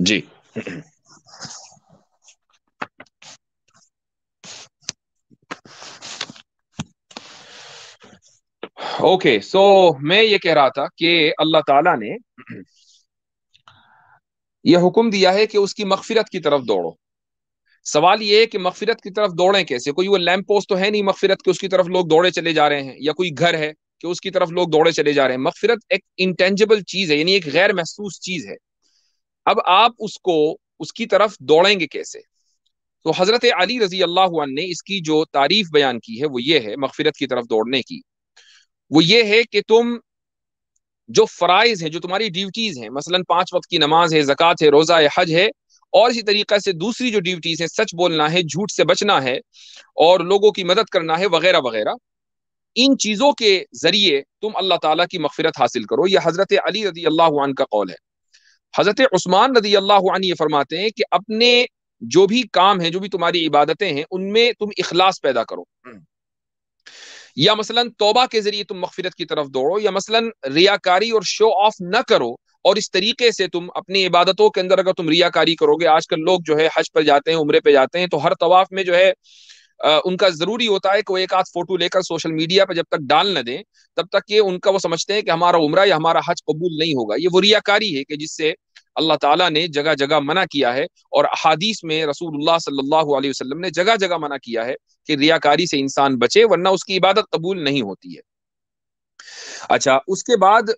जी okay so so, मैं ये कह रहा था कि अल्लाह ताला ने यह हुक्म दिया है कि उसकी मकफिरत की तरफ दौड़ो सवाल ये है कि मकफिरत की तरफ दौड़े कैसे कोई वो लैंप पोस्ट तो है नहीं मकफिरत के उसकी तरफ लोग दौड़े चले जा रहे हैं या कोई घर है कि उसकी तरफ लोग दौड़े चले जा रहे हैं मकफिरत एक इंटेंजिबल चीज है यानी एक गैर महसूस चीज है अब आप उसको उसकी तरफ दौड़ेंगे कैसे तो हजरत अली रजी अल्लाह ने इसकी जो तारीफ बयान की है वो ये है मगफिरत की तरफ दौड़ने की वो ये है कि तुम जो फ़राइज हैं जो तुम्हारी ड्यूटीज़ हैं मसलन पांच वक्त की नमाज है जक़ात है रोज़ा है हज है और इसी तरीक़े से दूसरी जो ड्यूटीज़ हैं सच बोलना है झूठ से बचना है और लोगों की मदद करना है वगैरह वगैरह इन चीज़ों के ज़रिए तुम अल्लाह ताला की मफफरत हासिल करो यह हज़रत अली रजी अल्लाह का कौल है हज़रत उस्मान रदी अल्लाह ये फरमाते हैं कि अपने जो भी काम है जो भी तुम्हारी इबादतें हैं उनमें तुम इखलास पैदा करो हम्म। या मसलन तोबा के जरिए तुम मफफरत की तरफ दौड़ो या मसलन रियाकारी और शो ऑफ न करो और इस तरीके से तुम अपनी इबादतों के अंदर अगर तुम रियाकारी करोगे आजकल लोग जो है हज पर जाते हैं उम्र पे जाते हैं तो हर तवाफ में जो है उनका जरूरी होता है कि वो एक आध फोटो लेकर सोशल मीडिया पर जब तक डाल न दें तब तक ये उनका वो समझते हैं कि हमारा उम्र या हमारा हज कबूल नहीं होगा ये वो रियाकारी है कि जिससे अल्लाह ताला ने जगह जगह मना किया है और अहादीस में रसूलुल्लाह सल्लल्लाहु अलैहि वसल्लम ने जगह जगह मना किया है कि रियाकारी से इंसान बचे वरना उसकी इबादत कबूल नहीं होती है अच्छा उसके बाद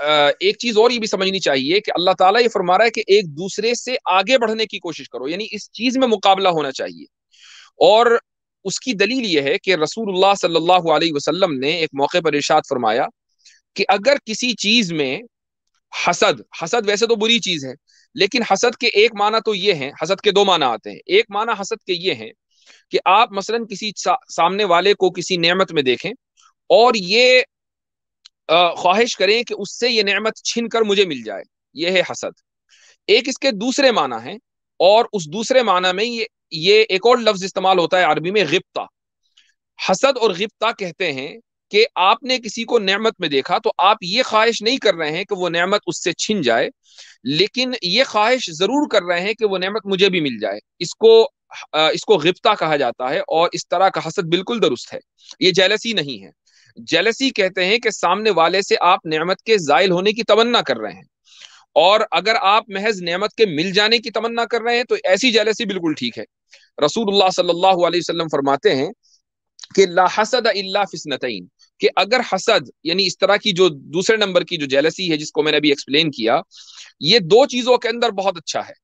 एक चीज और ये भी समझनी चाहिए कि अल्लाह ताला ये फरमा रहा है कि एक दूसरे से आगे बढ़ने की कोशिश करो यानी इस चीज में मुकाबला होना चाहिए और उसकी दलील यह है कि रसूलुल्लाह सल्लल्लाहु अलैहि वसल्लम ने एक मौके पर इरशाद फरमाया कि अगर किसी चीज में हसद हसद वैसे तो बुरी चीज है लेकिन हसद के एक माना तो ये है हसद के दो माना आते हैं एक माना हसद के ये है कि आप मसलन किसी सा, सामने वाले को किसी नेमत में देखें और ये ख्वाहिश करें कि उससे ये नेमत छीन कर मुझे मिल जाए यह है हसद एक इसके दूसरे माना है और उस दूसरे माना में ये ये एक और लफ्ज इस्तेमाल होता है अरबी में गिप्ता हसद और गिप्ता कहते हैं कि आपने किसी को नेमत में देखा तो आप ये ख्वाहिश नहीं कर रहे हैं कि वो नेमत उससे छिन जाए लेकिन ये ख्वाहिश जरूर कर रहे हैं कि वो नेमत मुझे भी मिल जाए इसको इसको गिप्ता कहा जाता है और इस तरह का हसद बिल्कुल दुरुस्त है ये जेलसी नहीं है जेलसी कहते हैं कि सामने वाले से आप नेमत के जायल होने की तमन्ना कर रहे हैं और अगर आप महज नेमत के मिल जाने की तमन्ना कर रहे हैं तो ऐसी जेलसी बिल्कुल ठीक है रसूलुल्लाह सल्लल्लाहु अलैहि वसल्लम फरमाते हैं कि ला हसद इल्ला फिसनतैन कि अगर हसद यानी इस तरह की जो दूसरे नंबर की जो जेलसी है जिसको मैंने अभी एक्सप्लेन किया ये दो चीजों के अंदर बहुत अच्छा है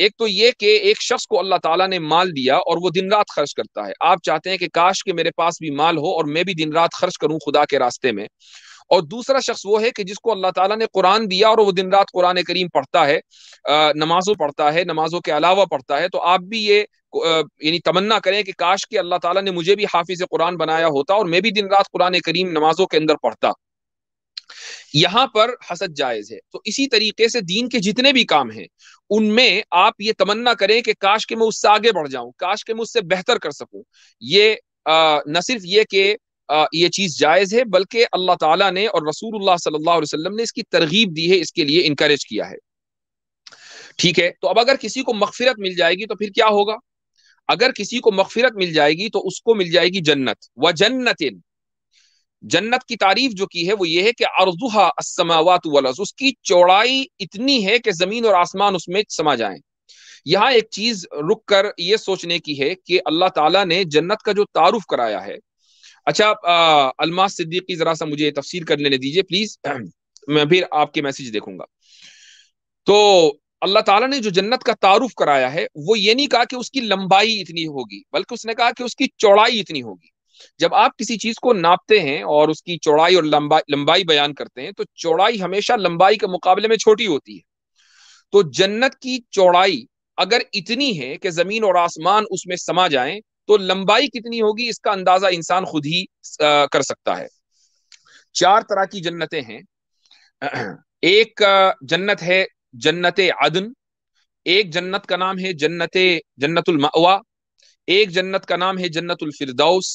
एक तो ये कि एक शख्स को अल्लाह ताला ने माल दिया और वो दिन रात खर्च करता है आप चाहते हैं कि काश के मेरे पास भी माल हो और मैं भी दिन रात खर्च करूं खुदा के रास्ते में और दूसरा शख्स वो है कि जिसको अल्लाह ताला ने कुरान दिया और वो दिन रात कुरान करीम पढ़ता है नमाजों पढ़ता है नमाजों के अलावा पढ़ता है तो आप भी ये यानी तमन्ना करें कि काश कि अल्लाह ताला ने मुझे भी हाफिज कुरान बनाया होता और मैं भी दिन रात कुरान करीम नमाजों के अंदर पढ़ता यहाँ पर हसद जायज है तो इसी तरीके से दीन के जितने भी काम हैं उनमें आप ये तमन्ना करें कि काश के मैं उससे आगे बढ़ जाऊं काश के मैं उससे बेहतर कर सकूं ये न सिर्फ ये कि ये चीज़ जायज़ है बल्कि अल्लाह ताला ने और रसूलुल्लाह सल्लल्लाहु अलैहि वसल्लम ने इसकी तरगीब दी है इसके लिए इंकरेज किया है ठीक है तो अब अगर किसी को मगफिरत मिल जाएगी तो फिर क्या होगा अगर किसी को मगफिरत मिल जाएगी तो उसको मिल जाएगी जन्नत व जन्नत जन्नत की तारीफ जो की है वो ये है कि अर्जुहा उसकी चौड़ाई इतनी है कि जमीन और आसमान उसमें समा जाए यहाँ एक चीज रुक कर ये सोचने की है कि अल्लाह ताला ने जन्नत का जो तारुफ कराया है अच्छा आप अलमास सिद्दीकी जरा सा मुझे तफसीर कर लेने दीजिए प्लीज मैं फिर आपके मैसेज देखूंगा तो अल्लाह ताला ने जो जन्नत का तारुफ कराया है वो ये नहीं कहा कि उसकी लंबाई इतनी होगी बल्कि उसने कहा कि उसकी चौड़ाई इतनी होगी जब आप किसी चीज को नापते हैं और उसकी चौड़ाई और लंबाई लंबाई बयान करते हैं तो चौड़ाई हमेशा लंबाई के मुकाबले में छोटी होती है तो जन्नत की चौड़ाई अगर इतनी है कि जमीन और आसमान उसमें समा जाएं तो लंबाई कितनी होगी इसका अंदाजा इंसान खुद ही कर सकता है चार तरह की जन्नतें हैं एक जन्नत है जन्नत अदन एक जन्नत का नाम है जन्नत जन्नतुल मवा एक जन्नत का नाम है जन्नतुल फिरदौस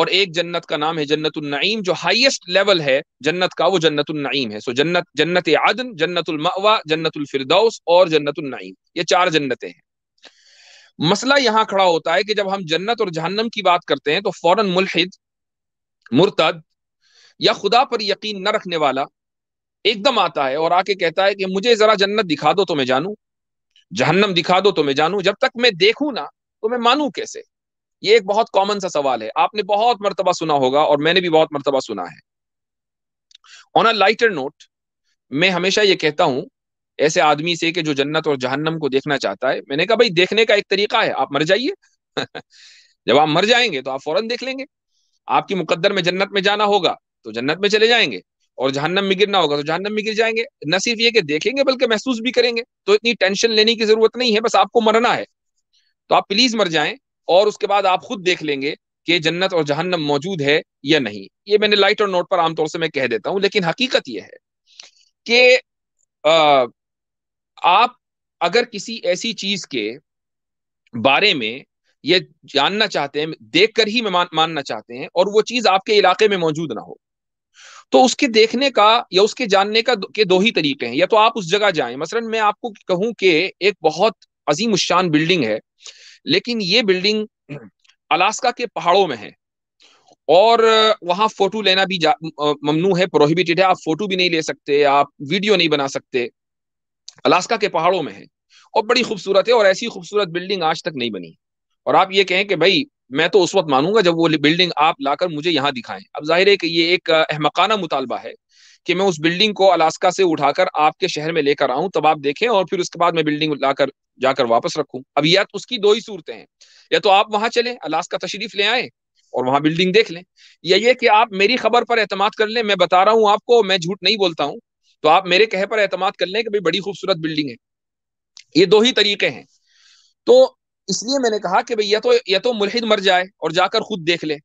और एक जन्नत का नाम है जन्नतुल नईम जो हाईएस्ट लेवल है जन्नत का वो जन्नतुल नईम है सो जन्नत जन्नत आदन जन्नतुल मवा जन्नतुल फिरदौस और जन्नतुल नईम ये चार जन्नतें हैं मसला यहां खड़ा होता है कि जब हम जन्नत और जहन्नम की बात करते हैं तो फौरन मुलहिद मुर्तद या खुदा पर यकीन न रखने वाला एकदम आता है और आके कहता है कि मुझे जरा जन्नत दिखा दो तो मैं जानू जहन्नम दिखा दो तो मैं जानू जब तक मैं देखू ना तो मैं मानू कैसे ये एक बहुत कॉमन सा सवाल है आपने बहुत मरतबा सुना होगा और मैंने भी बहुत मरतबा सुना है ऑन अ लाइटर नोट मैं हमेशा ये कहता हूं ऐसे आदमी से कि जो जन्नत और जहन्नम को देखना चाहता है मैंने कहा भाई देखने का एक तरीका है आप मर जाइए जब आप मर जाएंगे तो आप फौरन देख लेंगे आपकी मुकद्दर में जन्नत में जाना होगा तो जन्नत में चले जाएंगे और जहन्नम में गिरना होगा तो जहन्नम में गिर जाएंगे न सिर्फ ये कि देखेंगे बल्कि महसूस भी करेंगे तो इतनी टेंशन लेने की जरूरत नहीं है बस आपको मरना है तो आप प्लीज मर जाएं और उसके बाद आप खुद देख लेंगे कि जन्नत और जहन्नम मौजूद है या नहीं ये मैंने लाइट और नोट पर आमतौर से मैं कह देता हूं लेकिन हकीकत यह है कि आप अगर किसी ऐसी चीज के बारे में ये जानना चाहते हैं देख कर ही मान, मानना चाहते हैं और वो चीज आपके इलाके में मौजूद ना हो तो उसके देखने का या उसके जानने का के दो ही तरीके हैं या तो आप उस जगह जाएं मसलन मैं आपको कहूं कि एक बहुत अजीम शान बिल्डिंग है लेकिन ये बिल्डिंग अलास्का के पहाड़ों में है और वहां फोटो लेना भी ममनू है प्रोहिबिटेड है आप फोटो भी नहीं ले सकते आप वीडियो नहीं बना सकते अलास्का के पहाड़ों में है और बड़ी खूबसूरत है और ऐसी खूबसूरत बिल्डिंग आज तक नहीं बनी और आप ये कहें कि भाई मैं तो उस वक्त मानूंगा जब वो बिल्डिंग आप लाकर मुझे यहाँ दिखाएं अब जाहिर है कि ये एक अहमकाना मुतालबा है कि मैं उस बिल्डिंग को अलास्का से उठाकर आपके शहर में लेकर आऊं तब आप देखें और फिर उसके बाद मैं बिल्डिंग लाकर जाकर वापस रखूं अब या तो उसकी दो ही सूरतें हैं या तो आप वहां चले अलास्का तशरीफ ले आए और वहां बिल्डिंग देख लें या ये कि आप मेरी खबर पर एतम कर लें मैं बता रहा हूँ आपको मैं झूठ नहीं बोलता हूँ तो आप मेरे कहे पर एतमाद कर लें कि भाई बड़ी खूबसूरत बिल्डिंग है ये दो ही तरीके हैं तो इसलिए मैंने कहा कि भाई या तो या तो मुलहिद मर जाए और जाकर खुद देख ले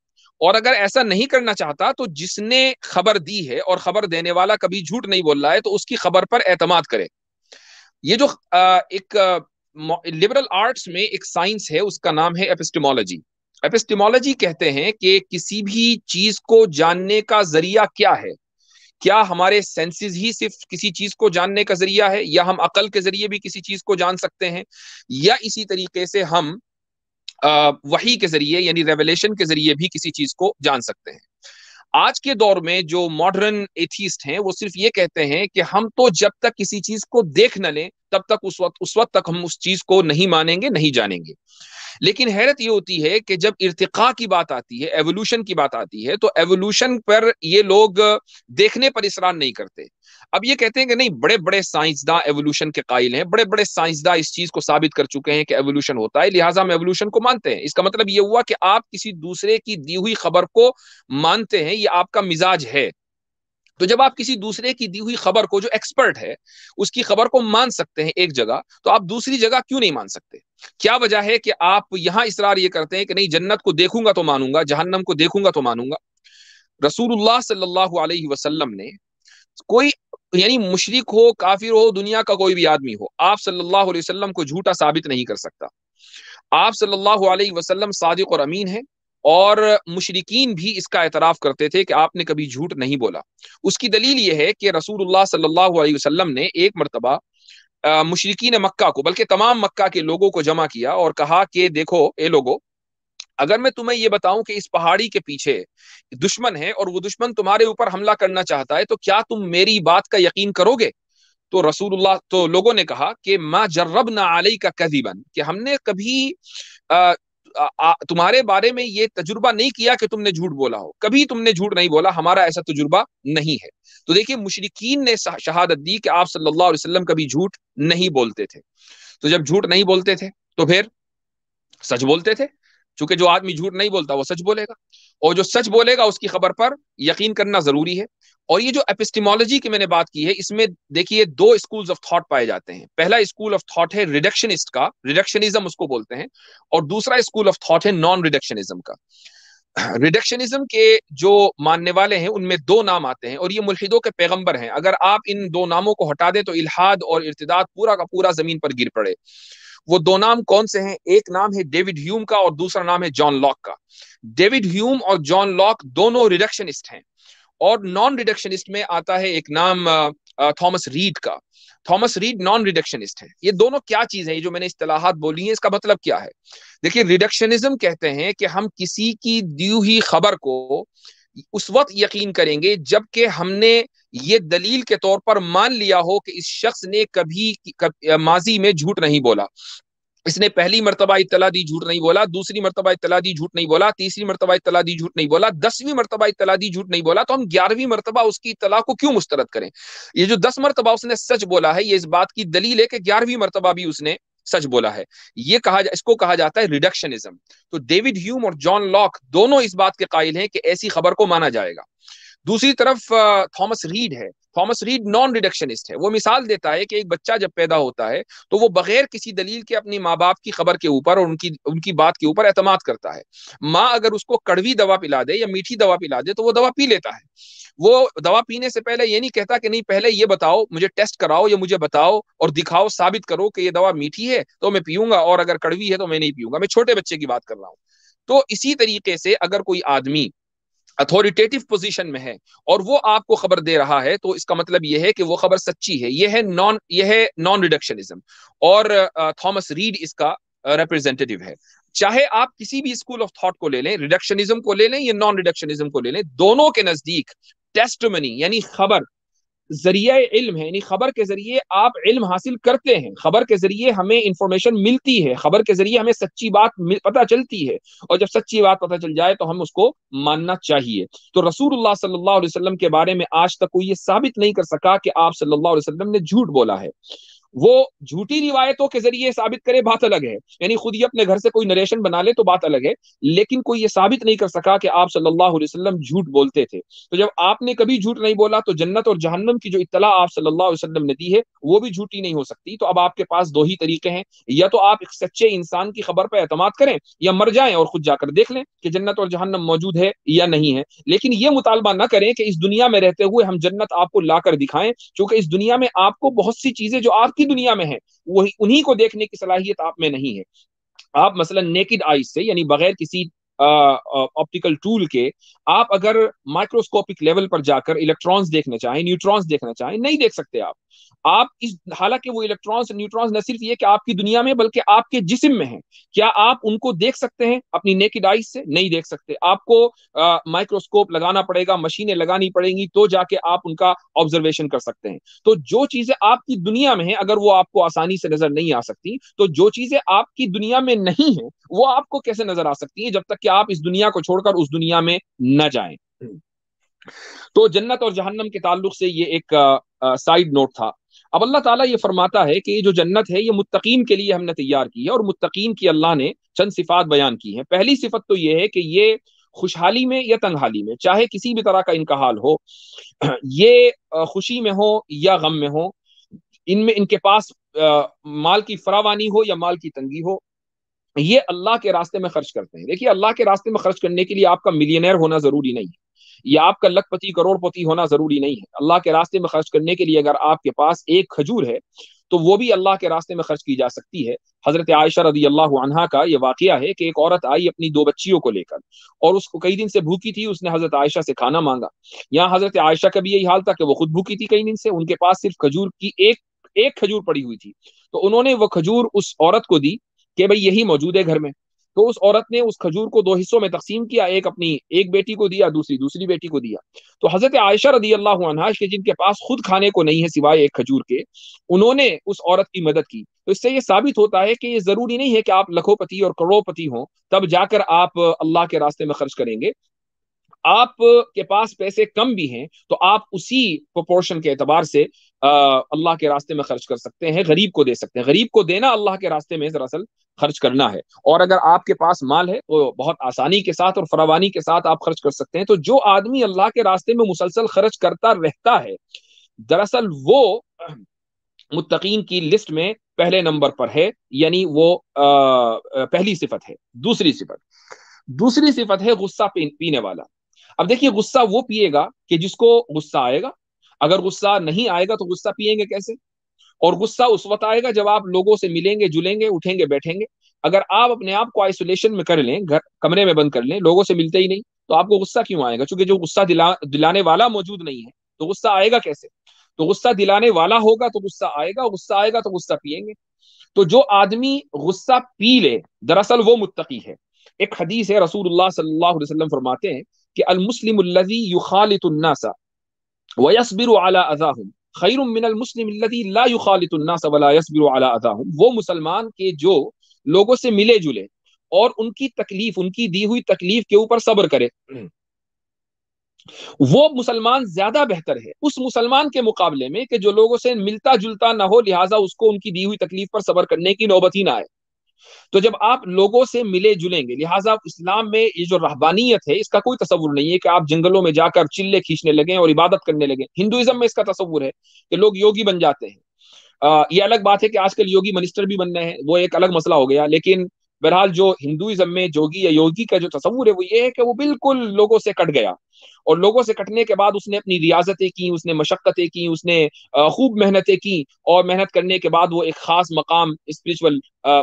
और अगर ऐसा नहीं करना चाहता तो जिसने खबर दी है और खबर देने वाला कभी झूठ नहीं बोल रहा है तो उसकी खबर पर एतमाद करे ये जो एक लिबरल आर्ट्स में एक साइंस है उसका नाम है एपिस्टमोलॉजी एपिस्टमोलॉजी कहते हैं कि किसी भी चीज को जानने का जरिया क्या है क्या हमारे सेंसेस ही सिर्फ किसी चीज को जानने का जरिया है या हम अकल के जरिए भी किसी चीज को जान सकते हैं या इसी तरीके से हम वही के जरिए यानी रेवलेशन के जरिए भी किसी चीज को जान सकते हैं आज के दौर में जो मॉडर्न एथिस्ट हैं वो सिर्फ ये कहते हैं कि हम तो जब तक किसी चीज को देख न लें तब तक उस वक्त उस वक्त तक हम उस चीज को नहीं मानेंगे नहीं जानेंगे लेकिन हैरत ये होती है कि जब इर्तका की बात आती है एवोल्यूशन की बात आती है तो एवोल्यूशन पर ये लोग देखने पर इसरान नहीं करते अब ये कहते हैं कि नहीं बड़े बड़े साइंसदां एवोल्यूशन के कायल हैं बड़े बड़े साइंसदा इस चीज को साबित कर चुके हैं कि एवोल्यूशन होता है लिहाजा हम एवोल्यूशन को मानते हैं इसका मतलब ये हुआ कि आप किसी दूसरे की दी हुई खबर को मानते हैं ये आपका मिजाज है तो जब आप किसी दूसरे की दी हुई खबर को जो एक्सपर्ट है उसकी खबर को मान सकते हैं एक जगह तो आप दूसरी जगह क्यों नहीं मान सकते क्या वजह है कि आप यहां इसरार ये करते हैं कि नहीं जन्नत को देखूंगा तो मानूंगा जहन्नम को देखूंगा तो मानूंगा रसूलुल्लाह सल्लल्लाहु अलैहि वसल्लम ने कोई यानी मुशरक हो काफिर हो दुनिया का कोई भी आदमी हो आप सल्लल्लाहु अलैहि वसल्लम को झूठा साबित नहीं कर सकता आप सल्लल्लाहु अलैहि वसल्लम सादिक और अमीन है और मुशरकिन भी इसका एतराफ़ करते थे कि आपने कभी झूठ नहीं बोला उसकी दलील ये है कि रसूलुल्लाह सल्लल्लाहु अलैहि वसल्लम ने एक मरतबा मुशरकिन मक्का को बल्कि तमाम मक्का के लोगों को जमा किया और कहा कि देखो ए लोगो अगर मैं तुम्हें ये बताऊं कि इस पहाड़ी के पीछे दुश्मन है और वो दुश्मन तुम्हारे ऊपर हमला करना चाहता है तो क्या तुम मेरी बात का यकीन करोगे तो रसूलुल्लाह तो लोगों ने कहा कि माँ जर्रब ना आलई का कदीबन कि हमने कभी तुम्हारे बारे में ये तजुर्बा नहीं किया कि तुमने झूठ बोला हो कभी तुमने झूठ नहीं बोला हमारा ऐसा तजुर्बा नहीं है तो देखिए मुशरकिन ने शहादत दी कि आप सल्लल्लाहु अलैहि वसल्लम कभी झूठ नहीं बोलते थे तो जब झूठ नहीं बोलते थे तो फिर सच बोलते थे चूंकि जो आदमी झूठ नहीं बोलता वो सच बोलेगा और जो सच बोलेगा उसकी खबर पर यकीन करना जरूरी है और ये जो एपिस्टिमोलॉजी की मैंने बात की है इसमें देखिए दो स्कूल्स ऑफ थॉट पाए जाते हैं पहला स्कूल ऑफ थॉट है रिडक्शनिस्ट का रिडक्शनिज्म उसको बोलते हैं और दूसरा स्कूल ऑफ थॉट है नॉन रिडक्शनिज्म का रिडक्शनिज्म के जो मानने वाले हैं उनमें दो नाम आते हैं और ये मुलहिदों के पैगंबर हैं अगर आप इन दो नामों को हटा दें तो इलाहाद और इर्तदाद पूरा का पूरा जमीन पर गिर पड़े वो दो नाम कौन से हैं एक नाम है डेविड ह्यूम का और दूसरा नाम है जॉन लॉक का डेविड ह्यूम और जॉन लॉक दोनों रिडक्शनिस्ट हैं और नॉन रिडक्शनिस्ट में आता है एक नाम थॉमस रीड का थॉमस रीड नॉन रिडक्शनिस्ट है ये दोनों क्या चीज है ये जो मैंने इस्तलाहत बोली है इसका मतलब क्या है देखिए रिडक्शनिज्म कहते हैं कि हम किसी की दी हुई खबर को उस वक्त यकीन करेंगे जबकि हमने ये दलील के तौर पर मान लिया हो कि इस शख्स ने कभी, कभी माजी में झूठ नहीं बोला इसने पहली मरतबा इतला दी झूठ नहीं बोला दूसरी मरतबा इतला दी झूठ नहीं बोला तीसरी मरतबा इतला दी झूठ नहीं बोला दसवीं मरतबा इतला दी झूठ नहीं बोला तो हम ग्यारहवीं मरतबा उसकी इतला को क्यों मुस्तरद करें ये जो दस मरतबा उसने सच बोला है ये इस बात की दलील है कि ग्यारहवीं मरतबा भी उसने सच बोला है ये कहा इसको कहा जाता है रिडक्शनिज्म तो डेविड ह्यूम और जॉन लॉक दोनों इस बात के कायल हैं कि ऐसी खबर को माना जाएगा दूसरी तरफ थॉमस रीड है थॉमस रीड नॉन रिडक्शनिस्ट है वो मिसाल देता है कि एक बच्चा जब पैदा होता है तो वो बगैर किसी दलील के अपने माँ बाप की खबर के ऊपर और उनकी उनकी बात के ऊपर एतमाद करता है माँ अगर उसको कड़वी दवा पिला दे या मीठी दवा पिला दे तो वो दवा पी लेता है वो दवा पीने से पहले ये नहीं कहता कि नहीं पहले ये बताओ मुझे टेस्ट कराओ या मुझे बताओ और दिखाओ साबित करो कि ये दवा मीठी है तो मैं पीऊंगा और अगर कड़वी है तो मैं नहीं पीऊंगा मैं छोटे बच्चे की बात कर रहा हूँ तो इसी तरीके से अगर कोई आदमी अथॉरिटेटिव पोजीशन में है और वो आपको खबर दे रहा है तो इसका मतलब यह है कि वो खबर सच्ची है यह है नॉन यह है नॉन रिडक्शनिज्म और थॉमस रीड इसका रिप्रेजेंटेटिव है चाहे आप किसी भी स्कूल ऑफ थॉट को ले लें रिडक्शनिज्म को ले लें या नॉन रिडक्शनिज्म को ले लें दोनों के नजदीक टेस्टमनी यानी खबर जरिया इल्म है यानी खबर के जरिए आप इल्म हासिल करते हैं खबर के जरिए हमें इंफॉर्मेशन मिलती है खबर के जरिए हमें सच्ची बात पता चलती है और जब सच्ची बात पता चल जाए तो हम उसको मानना चाहिए तो रसूल सल्लाम के बारे में आज तक कोई ये साबित नहीं कर सका कि आप सल्लाम ने झूठ बोला है वो झूठी रिवायतों के जरिए साबित करे बात अलग है यानी खुद ही अपने घर से कोई नरेशन बना ले तो बात अलग है लेकिन कोई ये साबित नहीं कर सका कि आप सल्लल्लाहु अलैहि वसल्लम झूठ बोलते थे तो जब आपने कभी झूठ नहीं बोला तो जन्नत और जहन्नम की जो इतला आप सल्लल्लाहु अलैहि वसल्लम ने दी है वो भी झूठी नहीं हो सकती तो अब आपके पास दो ही तरीके हैं या तो आप एक सच्चे इंसान की खबर पर एतम करें या मर जाए और खुद जाकर देख लें कि जन्नत और जहन्नम मौजूद है या नहीं है लेकिन ये मुतालबा ना करें कि इस दुनिया में रहते हुए हम जन्नत आपको लाकर दिखाएं क्योंकि इस दुनिया में आपको बहुत सी चीजें जो आपकी की दुनिया में है वही उन्हीं को देखने की सलाहियत आप में नहीं है आप मसलन नेकड आई से यानी बगैर किसी ऑप्टिकल टूल के आप अगर माइक्रोस्कोपिक लेवल पर जाकर इलेक्ट्रॉन्स देखना चाहें न्यूट्रॉन्स देखना चाहें नहीं देख सकते आप आप इस हालांकि वो इलेक्ट्रॉन्स न्यूट्रॉन्स न सिर्फ ये कि आपकी दुनिया में बल्कि आपके जिस्म में है क्या आप उनको देख सकते हैं अपनी नेकिड आइज से नहीं देख सकते आपको माइक्रोस्कोप लगाना पड़ेगा मशीनें लगानी पड़ेंगी तो जाके आप उनका ऑब्जर्वेशन कर सकते हैं तो जो चीजें आपकी दुनिया में है अगर वो आपको आसानी से नजर नहीं आ सकती तो जो चीजें आपकी दुनिया में नहीं है वो आपको कैसे नजर आ सकती है जब तक कि आप इस दुनिया को छोड़कर उस दुनिया में न जाए तो जन्नत और जहन्नम के ताल्लुक से ये एक साइड नोट था अब अल्लाह ताला ये फरमाता है कि ये जो जन्नत है ये मुत्तकीम के लिए हमने तैयार की है और मुत्तकीम की अल्लाह ने चंद सिफात बयान की हैं पहली सिफत तो ये है कि ये खुशहाली में या तंगहाली में चाहे किसी भी तरह का इनका हाल हो ये खुशी में हो या गम में हो इनमें इनके पास आ, माल की फरावानी हो या माल की तंगी हो ये अल्लाह के रास्ते में खर्च करते हैं देखिए अल्लाह के रास्ते में खर्च करने के लिए आपका मिलियनर होना जरूरी नहीं है या आपका लखपति करोड़पति होना जरूरी नहीं है अल्लाह के रास्ते में खर्च करने के लिए अगर आपके पास एक खजूर है तो वो भी अल्लाह के रास्ते में खर्च की जा सकती है हजरत आयशा रदी अल्लाह अनहा का ये वाक़ है कि एक औरत आई अपनी दो बच्चियों को लेकर और उसको कई दिन से भूखी थी उसने हजरत आयशा से खाना मांगा यहाँ हजरत आयशा का भी यही हाल था कि वो खुद भूखी थी कई दिन से उनके पास सिर्फ खजूर की एक एक खजूर पड़ी हुई थी तो उन्होंने वो खजूर उस औरत को दी कि भाई यही मौजूद है घर में तो उस औरत ने उस खजूर को दो हिस्सों में तकसीम किया एक अपनी एक बेटी को दिया दूसरी दूसरी बेटी को दिया तो हजरत आयशा रदी अल्लाह अनहाश के जिनके पास खुद खाने को नहीं है सिवाय एक खजूर के उन्होंने उस औरत की मदद की तो इससे ये साबित होता है कि ये जरूरी नहीं है कि आप लखोपति और करोड़पति हों तब जाकर आप अल्लाह के रास्ते में खर्च करेंगे आप के पास पैसे कम भी हैं तो आप उसी प्रोपोर्शन के एतबार से अल्लाह के रास्ते में खर्च कर सकते हैं गरीब को दे सकते हैं गरीब को देना अल्लाह के रास्ते में दरअसल खर्च करना है और अगर आपके पास माल है तो बहुत आसानी के साथ और फरावानी के साथ आप खर्च कर सकते हैं तो जो आदमी अल्लाह के रास्ते में मुसलसल खर्च करता रहता है दरअसल वो मुतकीन की लिस्ट में पहले नंबर पर है यानी वो अः पहली सिफत है दूसरी सिफत दूसरी सिफत है गुस्सा पी, पीने वाला अब देखिए गुस्सा वो पिएगा कि जिसको गुस्सा आएगा अगर गुस्सा नहीं आएगा तो गुस्सा पिएंगे कैसे और गुस्सा उस वक्त आएगा जब आप लोगों से मिलेंगे जुलेंगे उठेंगे बैठेंगे अगर आप अपने आप को आइसोलेशन में कर लें घर कमरे में बंद कर लें लोगों से मिलते ही नहीं तो आपको गुस्सा क्यों आएगा क्योंकि जो गुस्सा दिला दिलाने वाला मौजूद नहीं है तो गुस्सा आएगा कैसे तो गुस्सा दिलाने वाला होगा तो गुस्सा आएगा गुस्सा आएगा तो गुस्सा पिएंगे तो जो आदमी गुस्सा पी ले दरअसल वो मुत्तकी है एक हदीस है रसूल सल्लाम फरमाते हैं कि अल मुस्लिम युखालितुन्नासा वयसबिर अला अजाहम खैर मिनलमसलिम ला युखालितन्नास वला यसबिर अला अजाहम वो मुसलमान के जो लोगों से मिले जुले और उनकी तकलीफ उनकी दी हुई तकलीफ के ऊपर सब्र करे वो मुसलमान ज्यादा बेहतर है उस मुसलमान के मुकाबले में कि जो लोगों से मिलता जुलता ना हो लिहाजा उसको उनकी दी हुई तकलीफ पर सबर करने की नौबत ही ना आए तो जब आप लोगों से मिले जुलेंगे लिहाजा इस्लाम में ये जो रहबानियत है इसका कोई तस्वुर नहीं है कि आप जंगलों में जाकर चिल्ले खींचने लगे और इबादत करने लगे हिंदुइज्म में इसका तस्वुर है कि लोग योगी बन जाते हैं ये अलग बात है कि आजकल योगी मिनिस्टर भी बनने हैं वो एक अलग मसला हो गया लेकिन बहरहाल जो हिंदुइज्म में जोगी या योगी का जो तस्वूर है वो ये है कि वो बिल्कुल लोगों से कट गया और लोगों से कटने के बाद उसने अपनी रियाजतें की उसने मशक्क़तें की उसने खूब मेहनतें की और मेहनत करने के बाद वो एक ख़ास मकाम स्पिरिचुअल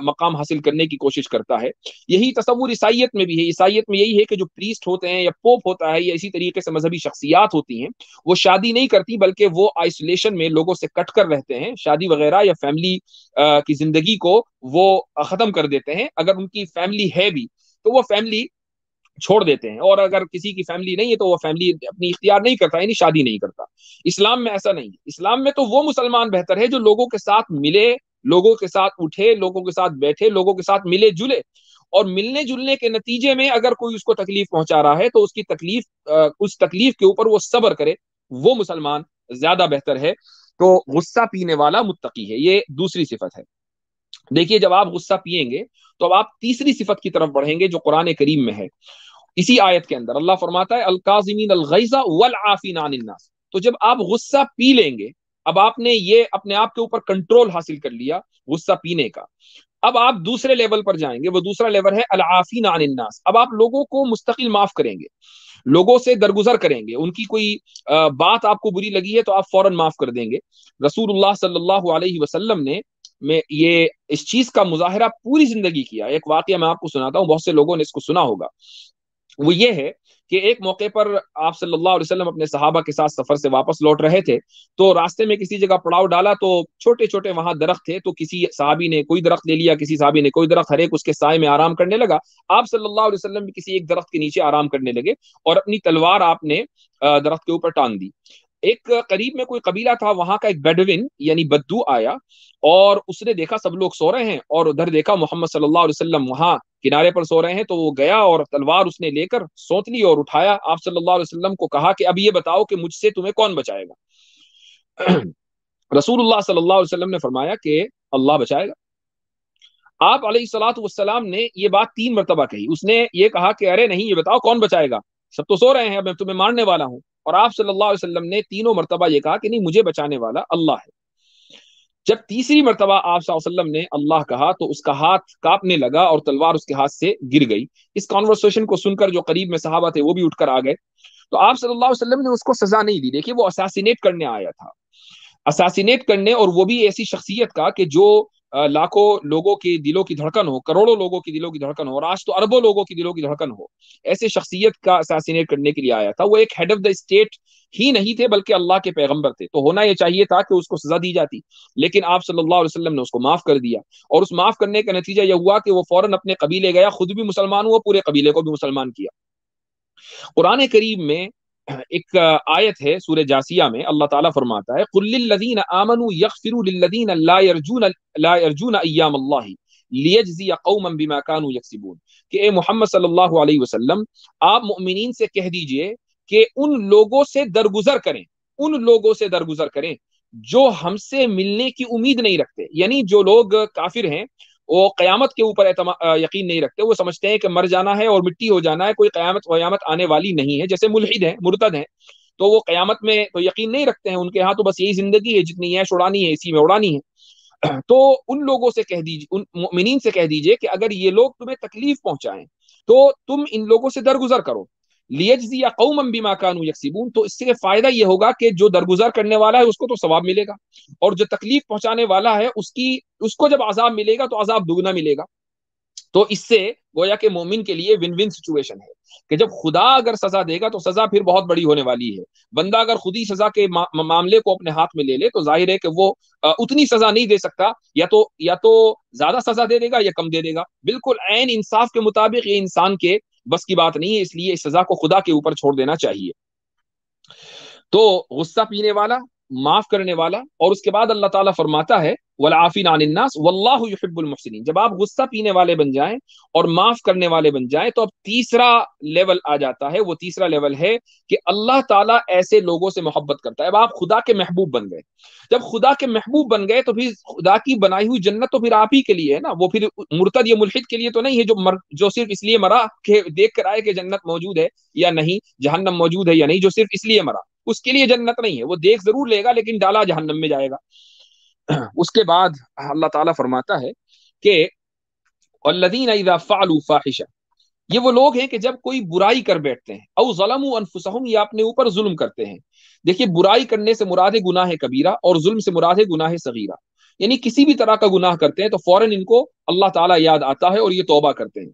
मकाम हासिल करने की कोशिश करता है यही तस्वूर ईसाइत में भी है ईसाइत में यही है कि जो प्रीस्ट होते हैं या पोप होता है या इसी तरीके से मजहबी शख्सियात होती हैं वो शादी नहीं करती बल्कि वो आइसोलेशन में लोगों से कट कर रहते हैं शादी वगैरह या फैमिली की जिंदगी को वो ख़त्म कर देते हैं अगर उनकी फैमिली है भी तो वो फैमिली छोड़ देते हैं और अगर किसी की फैमिली नहीं है तो वो फैमिली अपनी इख्तियार नहीं करता यानी शादी नहीं करता इस्लाम में ऐसा नहीं है इस्लाम में तो वो मुसलमान बेहतर है जो लोगों के साथ मिले लोगों के साथ उठे लोगों के साथ बैठे लोगों के साथ मिले जुले और मिलने जुलने के नतीजे में अगर कोई उसको तकलीफ पहुंचा रहा है तो उसकी तकलीफ उस तकलीफ के ऊपर वो सब्र करे वो मुसलमान ज्यादा बेहतर है तो गुस्सा पीने वाला मुत्तकी है ये दूसरी सिफत है देखिए जब आप गुस्सा पिएंगे तो अब आप तीसरी सिफत की तरफ बढ़ेंगे जो कुरान करीम में है इसी आयत के अंदर अल्लाह फरमाता है अलकाजमीन अलगैजा वल आफिनास तो जब आप गुस्सा पी लेंगे अब आपने ये अपने आप के ऊपर कंट्रोल हासिल कर लिया गुस्सा पीने का अब आप दूसरे लेवल पर जाएंगे वो दूसरा लेवल है अलाफी नानन्नास अब आप लोगों को मुस्तकिल माफ करेंगे लोगों से दरगुजर करेंगे उनकी कोई बात आपको बुरी लगी है तो आप फौरन माफ कर देंगे रसूलुल्लाह सल्लल्लाहु अलैहि वसल्लम ने में ये इस चीज का मुजाहरा पूरी जिंदगी किया एक वाक्य मैं आपको सुनाता हूँ बहुत से लोगों ने इसको सुना होगा वो ये है कि एक मौके पर आप सल्लल्लाहु अलैहि वसल्लम अपने सहाबा के साथ सफर से वापस लौट रहे थे तो रास्ते में किसी जगह पड़ाव डाला तो छोटे छोटे वहां दरख्त थे तो किसी साहबी ने कोई दरख्त ले लिया किसी साहबी ने कोई दरख्त हर एक उसके साय में आराम करने लगा आप सल्लल्लाहु अलैहि वसल्लम भी किसी एक दरख्त के नीचे आराम करने लगे और अपनी तलवार आपने दरख्त के ऊपर टांग दी एक करीब में कोई कबीला था वहां का एक बेडविन यानी बद्दू आया और उसने देखा सब लोग सो रहे हैं और उधर देखा मोहम्मद सल्लल्लाहु अलैहि वसल्लम वहां किनारे पर सो रहे हैं तो वो गया और तलवार उसने लेकर सोच ली और उठाया आप सल्लल्लाहु अलैहि वसल्लम को कहा कि अब ये बताओ कि मुझसे तुम्हें कौन बचाएगा रसूलुल्लाह सल्लल्लाहु अलैहि वसल्लम ने फरमाया कि अल्लाह बचाएगा आप सलाम ने ये बात तीन मरतबा कही उसने ये कहा कि अरे नहीं ये बताओ कौन बचाएगा सब तो सो रहे हैं अब मैं तुम्हें मारने वाला हूँ और आप सल्लल्लाहु अलैहि वसल्लम ने तीनों मरतबा ये कहा कि नहीं मुझे बचाने वाला अल्लाह है जब तीसरी मरतबा आप वसल्लम ने अल्लाह कहा तो उसका हाथ कांपने लगा और तलवार उसके हाथ से गिर गई इस कॉन्वर्सेशन को सुनकर जो करीब में सहाबा थे वो भी उठकर आ गए तो आप सल्लल्लाहु अलैहि वसल्लम ने उसको सजा नहीं दी देखिए वो असासीनेट करने आया था असासीनेट करने और वो भी ऐसी शख्सियत का कि जो लाखों लोगों के दिलों की धड़कन हो करोड़ों लोगों की दिलों की धड़कन हो और आज तो अरबों लोगों की दिलों की धड़कन हो ऐसे शख्सियत का असासीनेट करने के लिए आया था वो एक हेड ऑफ द स्टेट ही नहीं थे बल्कि अल्लाह के पैगंबर थे तो होना यह चाहिए था कि उसको सजा दी जाती लेकिन आप सल्लल्लाहु अलैहि वसल्लम ने उसको माफ कर दिया और उस माफ करने का नतीजा यह हुआ कि वो फौरन अपने कबीले गया खुद भी मुसलमान हुआ पूरे कबीले को भी मुसलमान किया कुरान करीब में एक आयत है सूर्य जासिया में अल्लाह ताला फरमाता है कुल्लिल्लज़ीन आमनु यगफिरु लिल्लज़ीन ला यरजून ला यरजून अय्याम अल्लाह लियजज़ी कौमन बिमा कानू यकसिबून कि ए मोहम्मद सल्लल्लाहु अलैहि वसल्लम आप मुमिनीन से कह दीजिए कि उन लोगों से दरगुजर करें उन लोगों से दरगुजर करें जो हमसे मिलने की उम्मीद नहीं रखते यानी जो लोग काफिर हैं वो क़यामत के ऊपर यकीन नहीं रखते वो समझते हैं कि मर जाना है और मिट्टी हो जाना है कोई क़यामत क़यामत आने वाली नहीं है जैसे मुलहिद है मुर्तद है तो वो क़यामत में तो यकीन नहीं रखते हैं उनके यहाँ तो बस यही ज़िंदगी है जितनी है उड़ानी है इसी में उड़ानी है तो उन लोगों से कह दीजिए उन मोमिन से कह दीजिए कि अगर ये लोग तुम्हें तकलीफ पहुंचाएं तो तुम इन लोगों से दरगुजर करो लियजिया कौमन बीमा कानू यकसीबून तो इससे फायदा यह होगा कि जो दरगुजार करने वाला है उसको तो स्वाब मिलेगा और जो तकलीफ पहुंचाने वाला है उसकी उसको जब आजाब मिलेगा तो आजाब दुगना मिलेगा तो इससे गोया के मोमिन के लिए विन विन सिचुएशन है कि जब खुदा अगर सजा देगा तो सजा फिर बहुत बड़ी होने वाली है बंदा अगर खुद ही सजा के मा, मामले को अपने हाथ में ले ले तो जाहिर है कि वो आ, उतनी सजा नहीं दे सकता या तो या तो ज्यादा सजा दे देगा या कम दे देगा बिल्कुल ऐन इंसाफ के मुताबिक ये इंसान के बस की बात नहीं है इसलिए इस सजा को खुदा के ऊपर छोड़ देना चाहिए तो गुस्सा पीने वाला माफ करने वाला और उसके बाद अल्लाह ताला फरमाता है वलाफिन आनन्नास वल्लाहबुलमसिन जब आप गुस्सा पीने वाले बन जाएं और माफ करने वाले बन जाएं तो अब तीसरा लेवल आ जाता है वो तीसरा लेवल है कि अल्लाह ताला ऐसे लोगों से मोहब्बत करता है अब आप खुदा के महबूब बन गए जब खुदा के महबूब बन गए तो फिर खुदा की बनाई हुई जन्नत तो फिर आप ही के लिए है ना वो फिर मुर्तद या मुलहिद के लिए तो नहीं है जो मर जो सिर्फ इसलिए मरा के देख कर आए कि जन्नत मौजूद है या नहीं जहन्नम मौजूद है या नहीं जो सिर्फ इसलिए मरा उसके लिए जन्नत नहीं है वो देख जरूर लेगा लेकिन डाला जहन्नम में जाएगा उसके बाद अल्लाह ताला फरमाता है कि फ़ालू फ़ाहिशा ये वो लोग हैं कि जब कोई बुराई कर बैठते हैं और ज़लम अनफुसहम या अपने ऊपर जुल्म करते हैं देखिए बुराई करने से मुराद गुनाह कबीरा और जुल्म से मुराद गुनाह सगीरा यानी किसी भी तरह का गुनाह करते हैं तो फौरन इनको अल्लाह ताला याद आता है और ये तोबा करते हैं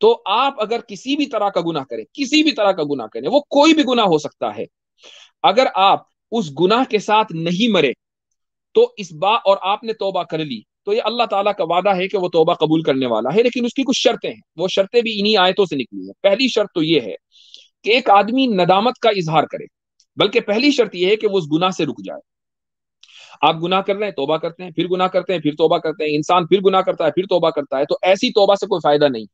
तो आप अगर किसी भी तरह का गुनाह करें किसी भी तरह का गुनाह करें वो कोई भी गुनाह हो सकता है अगर आप उस गुनाह के साथ नहीं मरे तो इस बात और आपने तोबा कर ली तो ये अल्लाह ताला का वादा है कि वो तोबा कबूल करने वाला है लेकिन उसकी कुछ शर्तें हैं वो शर्तें भी इन्हीं आयतों से निकली है पहली शर्त तो ये है कि एक आदमी नदामत का इजहार करे बल्कि पहली शर्त यह है कि वो उस गुनाह से रुक जाए आप गुनाह कर रहे हैं तोबा करते हैं फिर गुनाह करते हैं फिर तोबा करते हैं इंसान फिर गुनाह करता है फिर तोबा करता है तो ऐसी तोबा से कोई फायदा नहीं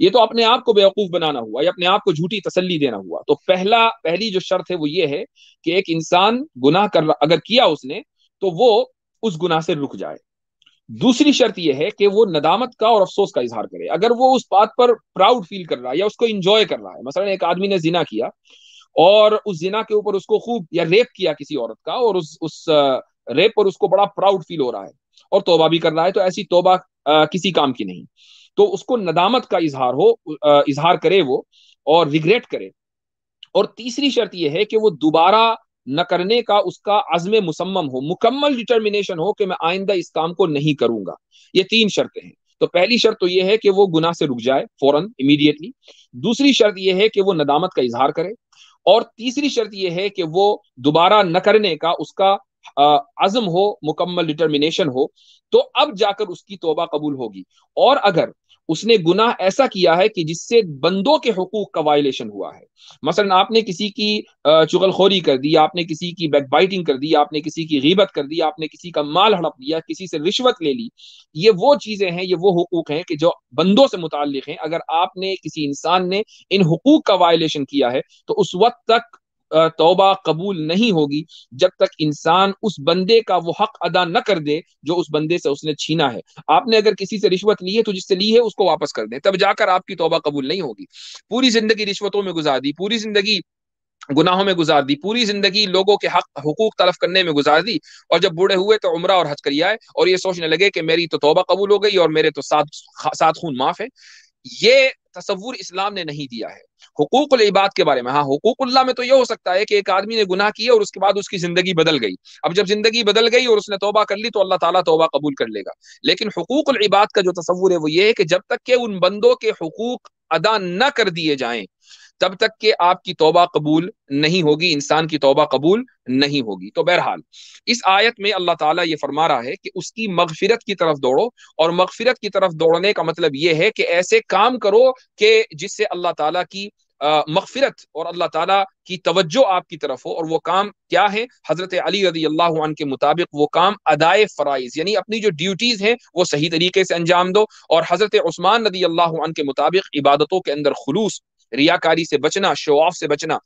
ये तो अपने आप को बेवकूफ बनाना हुआ या अपने आप को झूठी तसल्ली देना हुआ तो पहला पहली जो शर्त है वो ये है कि एक इंसान गुनाह कर अगर किया उसने तो वो उस गुनाह से रुक जाए दूसरी शर्त यह है कि वो नदामत का और अफसोस का इजहार करे अगर वो उस बात पर प्राउड फील कर रहा है या उसको इंजॉय कर रहा है मसलन एक आदमी ने जिना किया और उस जिना के ऊपर उसको खूब या रेप किया किसी औरत का और उस उस रेप पर उसको बड़ा प्राउड फील हो रहा है और तोबा भी कर रहा है तो ऐसी तोबा आ, किसी काम की नहीं तो उसको नदामत का इजहार हो इजहार करे वो और रिग्रेट करे और तीसरी शर्त यह है कि वो दोबारा न करने का उसका अजम मुसम्म हो मुकम्मल डिटर्मिनेशन हो कि मैं आइंदा इस काम को नहीं करूंगा ये तीन शर्तें हैं तो पहली शर्त तो यह है कि वो गुनाह से रुक जाए फौरन इमीडिएटली दूसरी शर्त यह है कि वो नदामत का इजहार करे और तीसरी शर्त यह है कि वो दोबारा न करने का उसका अजम हो मुकम्मल डिटर्मिनेशन हो तो अब जाकर उसकी तोबा कबूल होगी और अगर उसने गुनाह ऐसा किया है कि जिससे बंदों के हकूक का वायलेशन हुआ है मसलन आपने किसी की चुगलखोरी कर दी आपने किसी की बैक बाइटिंग कर दी आपने किसी की गीबत कर दी आपने किसी का माल हड़प लिया किसी से रिश्वत ले ली ये वो चीज़ें हैं ये वो हकूक हैं कि जो बंदों से मुतल हैं अगर आपने किसी इंसान ने इन हकूक का वायलेशन किया है तो उस वक्त तक तोबा कबूल नहीं होगी जब तक इंसान उस बंदे का वो हक अदा न कर दे जो उस बंदे से उसने छीना है आपने अगर किसी से रिश्वत ली है तो जिससे ली है उसको वापस कर दे तब जाकर आपकी तोबा कबूल नहीं होगी पूरी जिंदगी रिश्वतों में गुजार दी पूरी जिंदगी गुनाहों में गुजार दी पूरी जिंदगी लोगों के हक हकूक तलफ करने में गुजार दी और जब बूढ़े हुए तो उम्र और हज कर आए और ये सोचने लगे कि मेरी तो तौबा कबूल हो गई और मेरे तो सात सात खून माफ है ये तस्वूर इस्लाम ने नहीं दिया है हकूक इबाद के बारे में हाँ हकूकल्ला में तो यह हो सकता है कि एक आदमी ने गुनाह किया और उसके बाद उसकी जिंदगी बदल गई अब जब जिंदगी बदल गई और उसने तोबा कर ली तो अल्लाह ताला तोबा कबूल कर लेगा लेकिन हकूक इबाद का जो तस्वूर है वो ये है कि जब तक के उन बंदों के हकूक अदा न कर दिए जाएं तब तक के आपकी तोबा कबूल नहीं होगी इंसान की तोबा कबूल नहीं होगी तो बहरहाल इस आयत में अल्लाह ताला ये फरमा रहा है कि उसकी मगफिरत की तरफ दौड़ो और मगफिरत की तरफ दौड़ने का मतलब ये है कि ऐसे काम करो कि जिससे अल्लाह ताला की मगफिरत और अल्लाह ताला की तवज्जो आपकी तरफ हो और वो काम क्या है हजरत अली रजी अल्लाह के मुताबिक वो काम अदाए फ़राइज यानी अपनी जो ड्यूटीज़ हैं वो सही तरीके से अंजाम दो और हजरत उस्मान रजी अल्लाह के मुताबिक इबादतों के अंदर खलूस रियाकारी से बचना शो ऑफ से बचना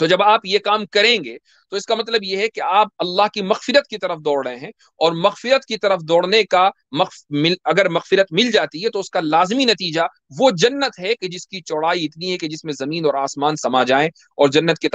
तो जब आप ये काम करेंगे तो इसका मतलब ये है कि आप अल्लाह की मकफिरत की तरफ दौड़ रहे हैं और मकफिरत की तरफ दौड़ने का मगफ, मिल, अगर मगफिरत मिल जाती है तो उसका लाजमी नतीजा वो जन्नत है कि जिसकी चौड़ाई इतनी है कि जिसमें जमीन और आसमान समा जाए और जन्नत के